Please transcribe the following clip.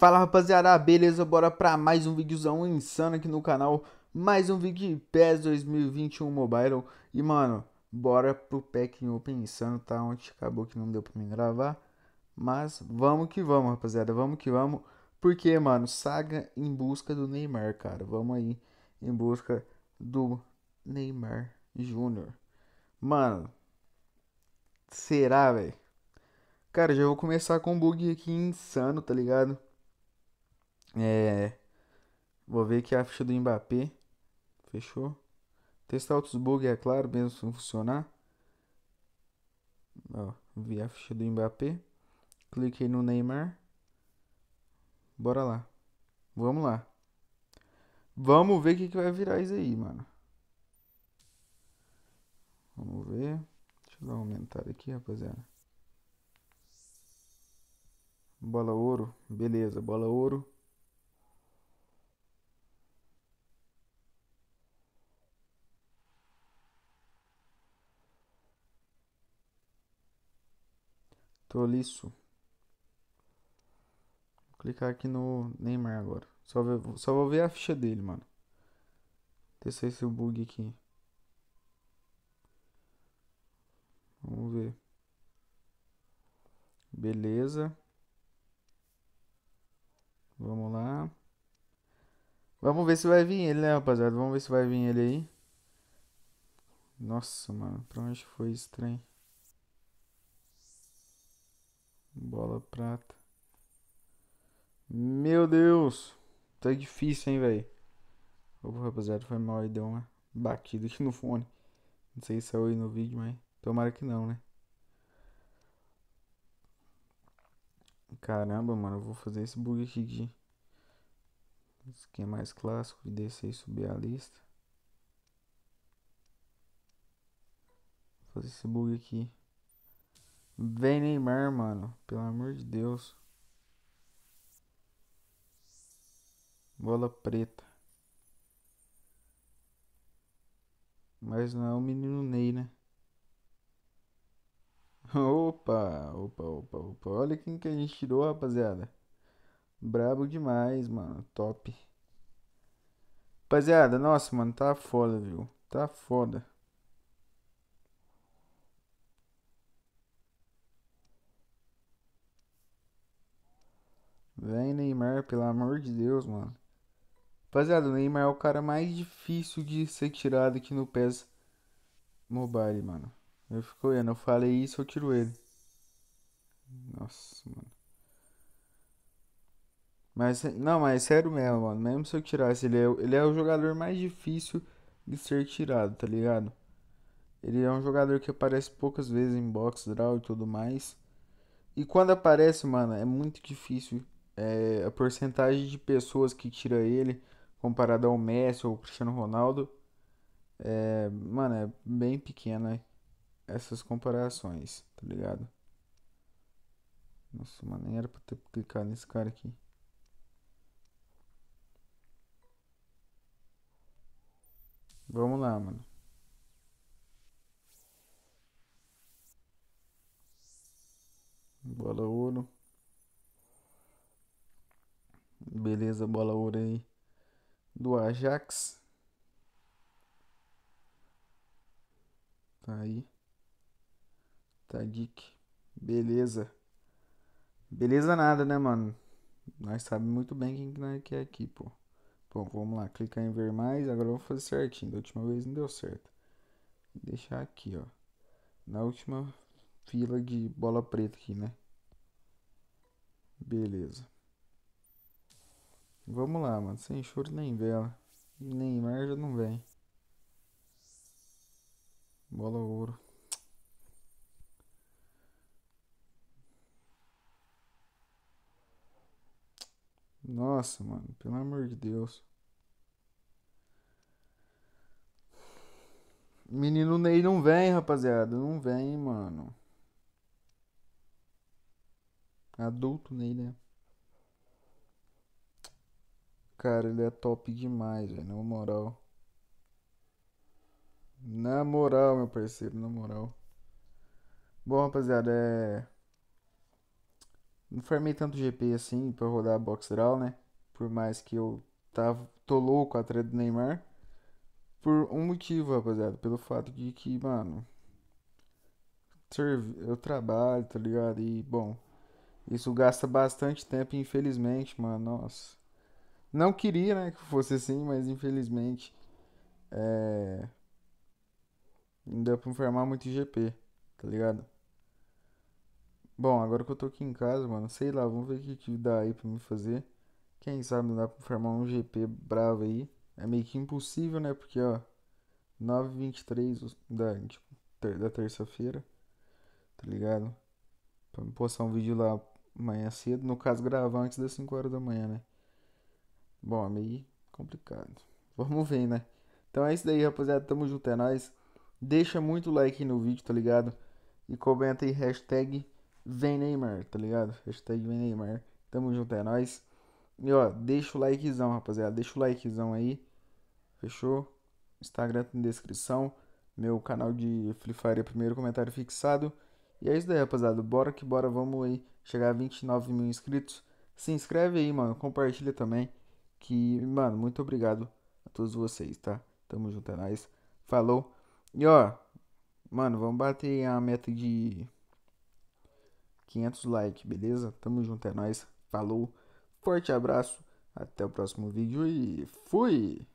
Fala rapaziada, beleza? Bora pra mais um videozão insano aqui no canal. Mais um vídeo de PES 2021 Mobile. E mano, bora pro pack open insano, tá? Ontem acabou que não deu pra mim gravar. Mas vamos que vamos, rapaziada. Vamos que vamos. Porque, mano, saga em busca do Neymar, cara. Vamos aí em busca do Neymar Júnior. Mano, será, velho? Cara, já vou começar com um bug aqui insano, tá ligado? É, vou ver aqui a ficha do Mbappé. Fechou. Testar outros bugs, é claro, mesmo se não funcionar. Ó, vi a ficha do Mbappé. Cliquei no Neymar. Bora lá. Vamos lá. Vamos ver o que, que vai virar isso aí, mano. Vamos ver. Deixa eu aumentar aqui, rapaziada. Bola ouro. Beleza, bola ouro. Toliço. Vou clicar aqui no Neymar agora. Só, ver, só vou ver a ficha dele, mano. Descer esse bug aqui. Vamos ver. Beleza. Vamos lá. Vamos ver se vai vir ele, né, rapaziada? Vamos ver se vai vir ele aí. Nossa, mano. Pra onde foi estranho? Bola prata. Meu Deus! Tá difícil, hein, velho? O rapaziada, foi mal aí, deu uma batida aqui no fone. Não sei se saiu aí no vídeo, mas tomara que não, né? Caramba, mano, eu vou fazer esse bug aqui de Esse é mais clássico de descer e subir a lista. Vou fazer esse bug aqui. Vem Neymar, mano. Pelo amor de Deus. Bola preta. Mas não é o menino Ney, né? Opa, opa, opa, opa. Olha quem que a gente tirou, rapaziada. Brabo demais, mano. Top. Rapaziada, nossa, mano, tá foda, viu? Tá foda. Vem, Neymar, pelo amor de Deus, mano. Rapaziada, o Neymar é o cara mais difícil de ser tirado aqui no PES Mobile, mano. Eu fico olhando, eu falei isso, eu tiro ele. Nossa, mano. Mas, não, mas é sério mesmo, mano. Mesmo se eu tirasse, ele é, ele é o jogador mais difícil de ser tirado, tá ligado? Ele é um jogador que aparece poucas vezes em box, draw e tudo mais. E quando aparece, mano, é muito difícil é, a porcentagem de pessoas que tira ele comparado ao Messi ou Cristiano Ronaldo, é, mano, é bem pequena essas comparações, tá ligado? Nossa, mano, nem era pra ter clicado nesse cara aqui. Vamos lá, mano. Bola ouro. Beleza, bola ouro aí do Ajax. Tá aí. tá dick. Beleza. Beleza nada, né, mano? Nós sabemos muito bem quem que é, que é aqui, pô. Bom, vamos lá. Clicar em ver mais. Agora eu vou fazer certinho. Da última vez não deu certo. Vou deixar aqui, ó. Na última fila de bola preta aqui, né? Beleza. Vamos lá, mano. Sem choro nem vela. Neymar já não vem. Bola ouro. Nossa, mano. Pelo amor de Deus. Menino Ney não vem, rapaziada. Não vem, mano. Adulto Ney, né? Cara, ele é top demais, velho. Na moral. Na moral, meu parceiro, na moral. Bom, rapaziada, é. Não farmei tanto GP assim pra rodar a box draw, né? Por mais que eu tava, tá, tô louco atrás do Neymar. Por um motivo, rapaziada. Pelo fato de que, mano. Eu trabalho, tá ligado? E, bom. Isso gasta bastante tempo, infelizmente, mano. Nossa. Não queria né, que fosse assim, mas infelizmente é... não deu pra informar muito GP, tá ligado? Bom, agora que eu tô aqui em casa, mano, sei lá, vamos ver o que, que dá aí pra me fazer. Quem sabe não dá pra formar um GP bravo aí. É meio que impossível, né? Porque, ó, 9h23 da, tipo, ter, da terça-feira, tá ligado? Pra me postar um vídeo lá amanhã cedo, no caso gravar antes das 5 horas da manhã, né? Bom, é meio complicado. Vamos ver, né? Então é isso daí, rapaziada. Tamo junto, é nóis. Deixa muito like no vídeo, tá ligado? E comenta aí, hashtag Vem Neymar, tá ligado? Hashtag Vem Neymar. Tamo junto, é nóis. E ó, deixa o likezão, rapaziada. Deixa o likezão aí. Fechou? Instagram tá na descrição. Meu canal de Free Fire é primeiro comentário fixado. E é isso daí, rapaziada. Bora que bora, vamos aí chegar a 29 mil inscritos. Se inscreve aí, mano. Compartilha também. Que, mano, muito obrigado a todos vocês, tá? Tamo junto, é nóis. Falou. E ó, mano, vamos bater a meta de 500 likes, beleza? Tamo junto, é nóis. Falou. Forte abraço. Até o próximo vídeo e fui!